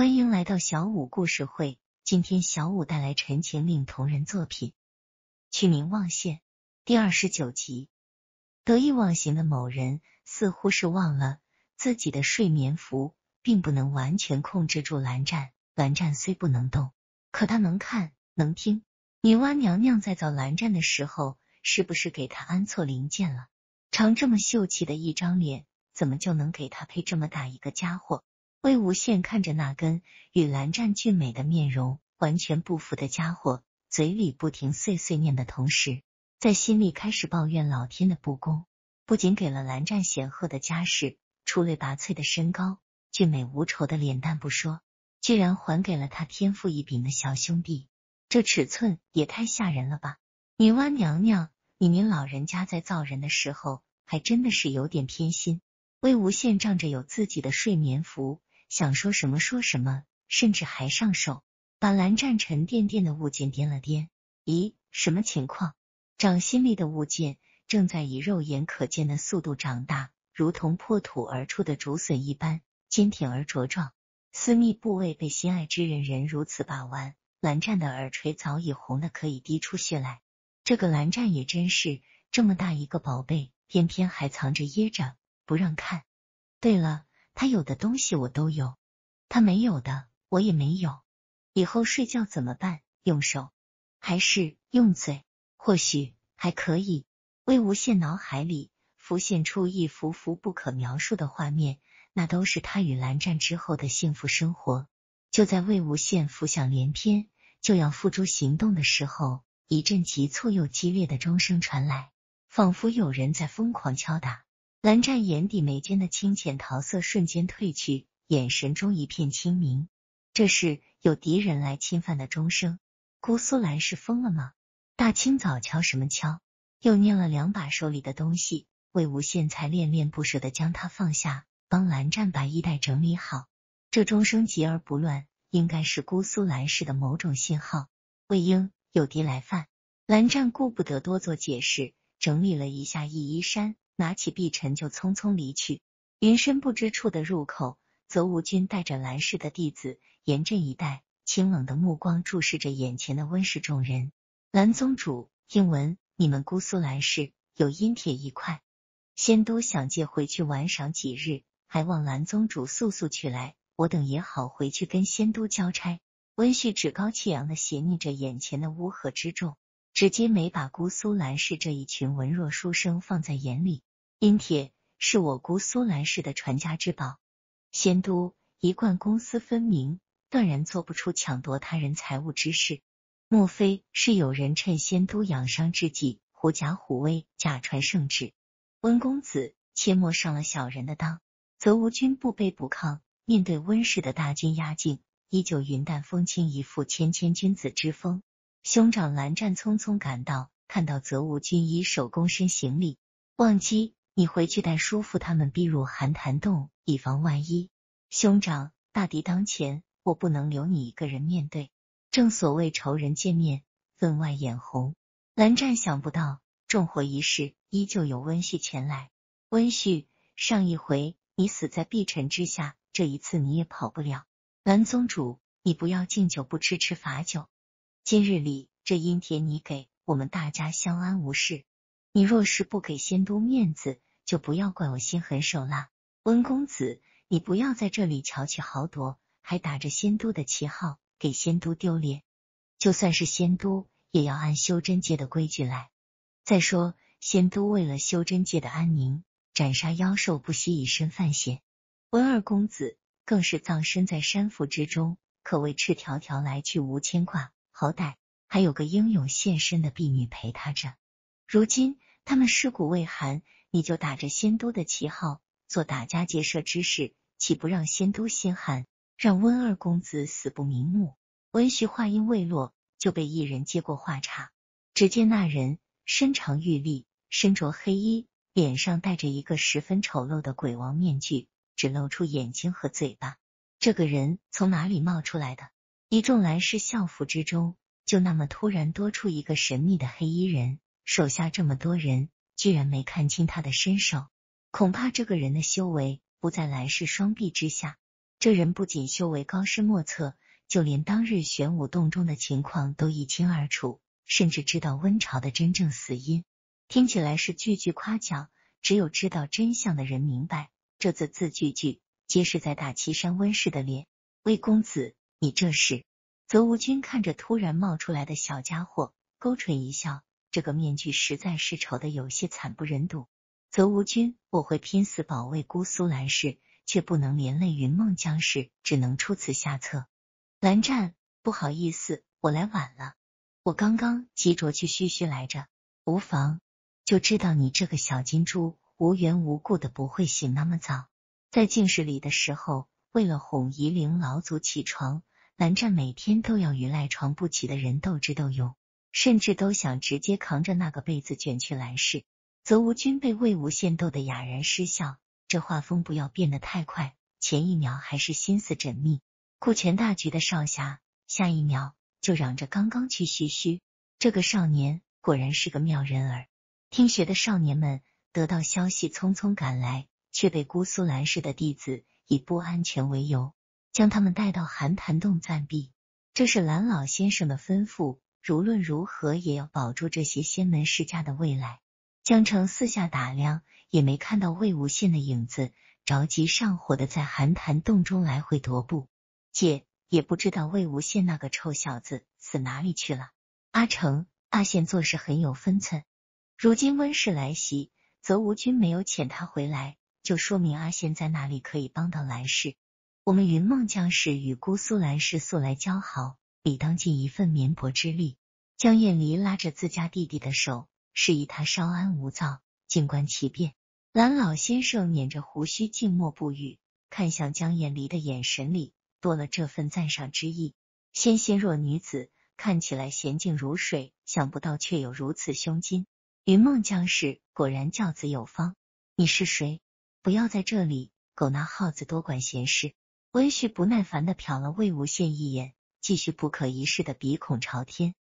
欢迎来到小五故事会。今天小五带来《陈情令》同人作品，取名忘羡第二十九集。得意忘形的某人似乎是忘了自己的睡眠符，并不能完全控制住蓝湛。蓝湛虽不能动，可他能看能听。女娲娘娘在造蓝湛的时候，是不是给他安错零件了？长这么秀气的一张脸，怎么就能给他配这么大一个家伙？魏无羡看着那根与蓝湛俊美的面容完全不符的家伙，嘴里不停碎碎念的同时，在心里开始抱怨老天的不公。不仅给了蓝湛显赫的家世、出类拔萃的身高、俊美无愁的脸蛋不说，居然还给了他天赋异禀的小兄弟。这尺寸也太吓人了吧！女娲娘娘，你您老人家在造人的时候，还真的是有点偏心。魏无羡仗着有自己的睡眠符，想说什么说什么，甚至还上手，把蓝湛沉甸甸的物件掂了掂。咦，什么情况？掌心里的物件正在以肉眼可见的速度长大，如同破土而出的竹笋一般，坚挺而茁壮。私密部位被心爱之人人如此把玩，蓝湛的耳垂早已红的可以滴出血来。这个蓝湛也真是，这么大一个宝贝，偏偏还藏着掖着不让看。对了。他有的东西我都有，他没有的我也没有。以后睡觉怎么办？用手还是用嘴？或许还可以。魏无羡脑海里浮现出一幅幅不可描述的画面，那都是他与蓝湛之后的幸福生活。就在魏无羡浮想联翩，就要付诸行动的时候，一阵急促又激烈的钟声传来，仿佛有人在疯狂敲打。蓝湛眼底眉间的清浅桃色瞬间褪去，眼神中一片清明。这是有敌人来侵犯的钟声。姑苏兰是疯了吗？大清早敲什么敲？又捏了两把手里的东西，魏无羡才恋恋不舍的将它放下，帮蓝湛把衣袋整理好。这钟声急而不乱，应该是姑苏兰氏的某种信号。魏婴，有敌来犯！蓝湛顾不得多做解释，整理了一下一衣衫。拿起碧尘就匆匆离去。云深不知处的入口，则吴军带着兰氏的弟子严阵以待，清冷的目光注视着眼前的温氏众人。蓝宗主，听闻你们姑苏兰氏有阴铁一块，仙都想借回去玩赏几日，还望蓝宗主速速取来，我等也好回去跟仙都交差。温旭趾高气扬的斜睨着眼前的乌合之众，直接没把姑苏兰氏这一群文弱书生放在眼里。阴铁是我姑苏蓝氏的传家之宝，仙都一贯公私分明，断然做不出抢夺他人财物之事。莫非是有人趁仙都养伤之际，狐假虎威，假传圣旨？温公子，切莫上了小人的当。则吴军不卑不亢，面对温氏的大军压境，依旧云淡风轻，一副谦谦君子之风。兄长蓝湛匆匆赶到，看到则吴军以手躬身行礼，忘机。你回去带叔父他们避入寒潭洞，以防万一。兄长大敌当前，我不能留你一个人面对。正所谓仇人见面，分外眼红。蓝湛想不到，重火一事依旧有温旭前来。温旭，上一回你死在碧尘之下，这一次你也跑不了。蓝宗主，你不要敬酒不吃吃罚酒。今日里这阴天你给我们大家相安无事，你若是不给仙都面子。就不要怪我心狠手辣，温公子，你不要在这里巧取豪夺，还打着仙都的旗号给仙都丢脸。就算是仙都，也要按修真界的规矩来。再说，仙都为了修真界的安宁，斩杀妖兽不惜以身犯险，温二公子更是葬身在山腹之中，可谓赤条条来去无牵挂。好歹还有个英勇献身的婢女陪他着，如今。他们尸骨未寒，你就打着仙都的旗号做打家劫舍之事，岂不让仙都心寒，让温二公子死不瞑目？温徐话音未落，就被一人接过话茬。只见那人身长玉立，身着黑衣，脸上戴着一个十分丑陋的鬼王面具，只露出眼睛和嘴巴。这个人从哪里冒出来的？一众来世校服之中，就那么突然多出一个神秘的黑衣人。手下这么多人，居然没看清他的身手，恐怕这个人的修为不在来世双臂之下。这人不仅修为高深莫测，就连当日玄武洞中的情况都一清二楚，甚至知道温朝的真正死因。听起来是句句夸奖，只有知道真相的人明白，这字字句句皆是在打岐山温氏的脸。魏公子，你这是？则无君看着突然冒出来的小家伙，勾唇一笑。这个面具实在是丑的有些惨不忍睹。则无君，我会拼死保卫姑苏蓝氏，却不能连累云梦江氏，只能出此下策。蓝湛，不好意思，我来晚了。我刚刚急着去嘘嘘来着。无妨，就知道你这个小金猪无缘无故的不会醒那么早。在净室里的时候，为了哄夷陵老祖起床，蓝湛每天都要与赖床不起的人斗智斗勇。甚至都想直接扛着那个被子卷去兰氏。则吴君被魏无羡逗得哑然失笑。这画风不要变得太快，前一秒还是心思缜密、顾全大局的少侠，下一秒就嚷着刚刚去嘘嘘。这个少年果然是个妙人儿。听学的少年们得到消息，匆匆赶来，却被姑苏兰氏的弟子以不安全为由，将他们带到寒潭洞暂避。这是蓝老先生的吩咐。无论如何，也要保住这些仙门世家的未来。江城四下打量，也没看到魏无羡的影子，着急上火的在寒潭洞中来回踱步。姐也不知道魏无羡那个臭小子死哪里去了。阿成，阿羡做事很有分寸。如今温氏来袭，则吴军没有遣他回来，就说明阿羡在那里可以帮到兰氏。我们云梦江氏与姑苏兰氏素来交好。理当尽一份绵薄之力。江艳离拉着自家弟弟的手，示意他稍安无躁，静观其变。蓝老先生捻着胡须，静默不语，看向江艳离的眼神里多了这份赞赏之意。纤纤弱女子，看起来娴静如水，想不到却有如此胸襟。云梦将士果然教子有方。你是谁？不要在这里狗拿耗子，多管闲事。温煦不耐烦的瞟了魏无羡一眼。继续不可一世的鼻孔朝天。